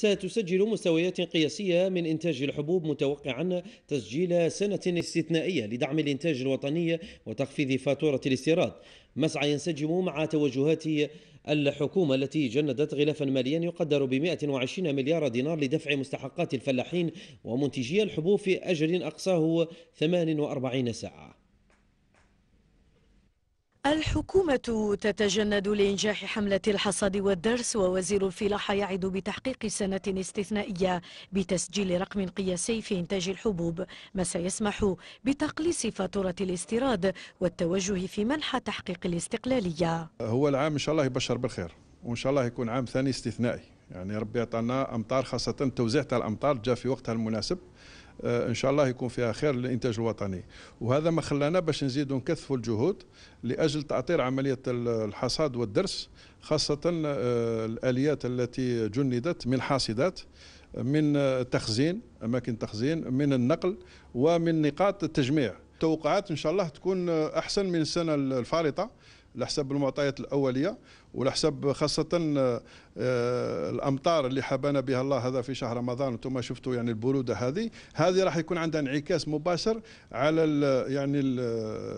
ستسجل مستويات قياسية من إنتاج الحبوب متوقعا تسجيل سنة استثنائية لدعم الإنتاج الوطني وتخفيض فاتورة الاستيراد مسعى ينسجم مع توجهات الحكومة التي جندت غلافا ماليا يقدر ب 120 مليار دينار لدفع مستحقات الفلاحين ومنتجي الحبوب في أجل أقصاه 48 ساعة الحكومة تتجند لإنجاح حملة الحصاد والدرس ووزير الفلاحة يعد بتحقيق سنة استثنائية بتسجيل رقم قياسي في إنتاج الحبوب ما سيسمح بتقليص فاتورة الاستيراد والتوجه في منحى تحقيق الاستقلالية هو العام إن شاء الله يبشر بالخير وإن شاء الله يكون عام ثاني استثنائي يعني ربي يعطينا أمطار خاصة توزيع الأمطار جاء في وقتها المناسب آه، ان شاء الله يكون فيها خير للانتاج الوطني وهذا ما خلانا باش نزيدوا نكثفوا الجهود لاجل تعطير عمليه الحصاد والدرس خاصه آه، الاليات التي جندت من حاصدات من آه، تخزين اماكن تخزين من النقل ومن نقاط التجميع توقعات ان شاء الله تكون احسن من السنه الفارطه على حسب المعطيات الاوليه وعلى حسب خاصه آه، آه، الامطار اللي حبانا بها الله هذا في شهر رمضان انتم شفتوا يعني البروده هذه هذه راح يكون عندها انعكاس مباشر على يعني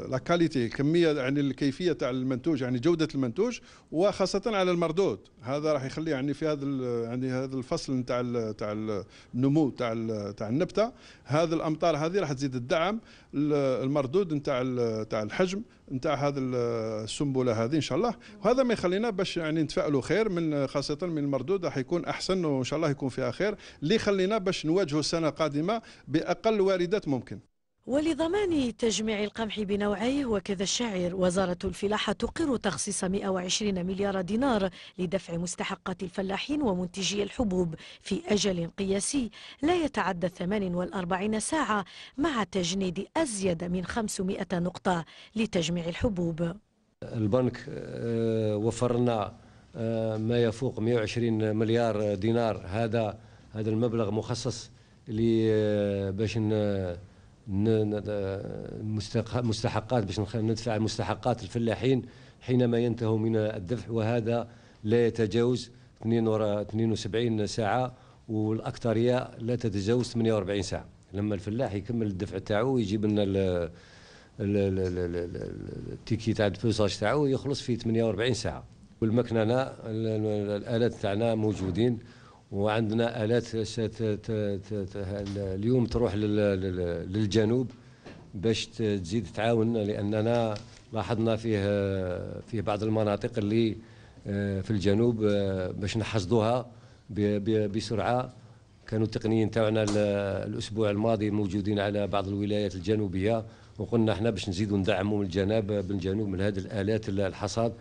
لا كاليتي كميه يعني الكيفيه تاع المنتوج يعني جوده المنتوج وخاصه على المردود هذا راح يخلي يعني في هذا يعني هذا الفصل نتاع تاع النمو تاع تاع النبته هذه الامطار هذه راح تزيد الدعم المردود نتاع تاع الحجم نتاع هذا السوق السنبله هذه ان شاء الله وهذا ما يخلينا باش يعني نتفائلوا خير من خاصه من المردود راح يكون احسن وان شاء الله يكون فيها خير اللي يخلينا باش نواجهوا السنه القادمه باقل واردات ممكن ولضمان تجميع القمح بنوعيه وكذا الشعير وزارة الفلاحة تقر تخصيص 120 مليار دينار لدفع مستحقات الفلاحين ومنتجي الحبوب في أجل قياسي لا يتعدى 48 ساعة مع تجنيد أزيد من 500 نقطة لتجميع الحبوب البنك آه، وفر لنا آه، ما يفوق 120 مليار دينار هذا هذا المبلغ مخصص آه، باش مستحقات باش ندفع مستحقات الفلاحين حينما ينتهوا من الدفع وهذا لا يتجاوز 72 ساعه والاكثريه لا تتجاوز 48 ساعه لما الفلاح يكمل الدفع تاعو يجيب لنا التيكي تاع الفوساج تاعو يخلص في 48 ساعه والمكنه هنا الالات تاعنا موجودين وعندنا الات اليوم تروح للجنوب باش تزيد تعاون لاننا لاحظنا فيه فيه بعض المناطق اللي آه، في الجنوب آه، باش نحصدوها بسرعه كانوا التقنيين تاعنا الاسبوع الماضي موجودين على بعض الولايات الجنوبيه وقلنا احنا باش نزيدوا ندعموا من الجناب بالجنوب من هذه الالات الحصاد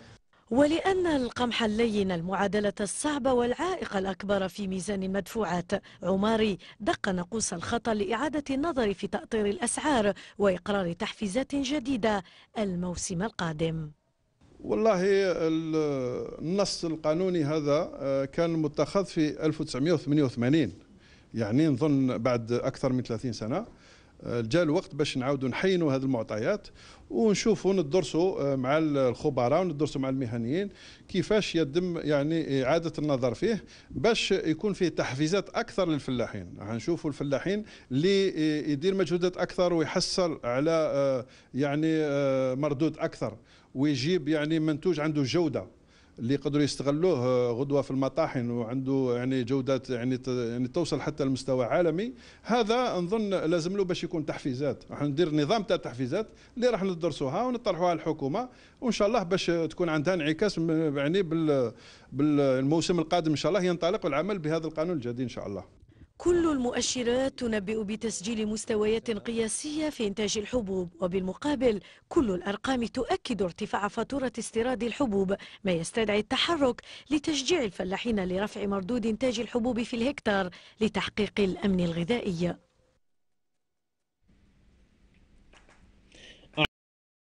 ولأن القمح اللين المعادلة الصعبة والعائق الأكبر في ميزان المدفوعات عماري دق ناقوس الخطا لإعادة النظر في تأطير الأسعار وإقرار تحفيزات جديدة الموسم القادم والله النص القانوني هذا آه، كان متخذ في 1988 يعني نظن بعد اكثر من 30 سنه آه، جاء الوقت باش نعاودوا نحينوا هذه المعطيات ونشوفوا ندرسوا آه، مع الخبراء وندرسوا مع المهنيين كيفاش يتم يعني اعاده النظر فيه باش يكون فيه تحفيزات اكثر للفلاحين نشوفوا الفلاحين اللي يدير مجهودات اكثر ويحصل على آه، يعني مردود اكثر ويجيب يعني منتوج عنده جوده اللي يقدروا يستغلوه آه، غدوه في المطاحن وعنده يعني جودات يعني يعني توصل حتى لمستوى عالمي هذا نظن لازم له باش يكون تحفيزات راح ندير نظام تاع تحفيزات اللي راح ندرسوها ونطرحوها على الحكومه وان شاء الله باش تكون عندها انعكاس يعني بالموسم القادم ان شاء الله ينطلق العمل بهذا القانون الجديد ان شاء الله كل المؤشرات تنبئ بتسجيل مستويات قياسية في إنتاج الحبوب وبالمقابل كل الأرقام تؤكد ارتفاع فاتورة استيراد الحبوب ما يستدعي التحرك لتشجيع الفلاحين لرفع مردود إنتاج الحبوب في الهكتار لتحقيق الأمن الغذائي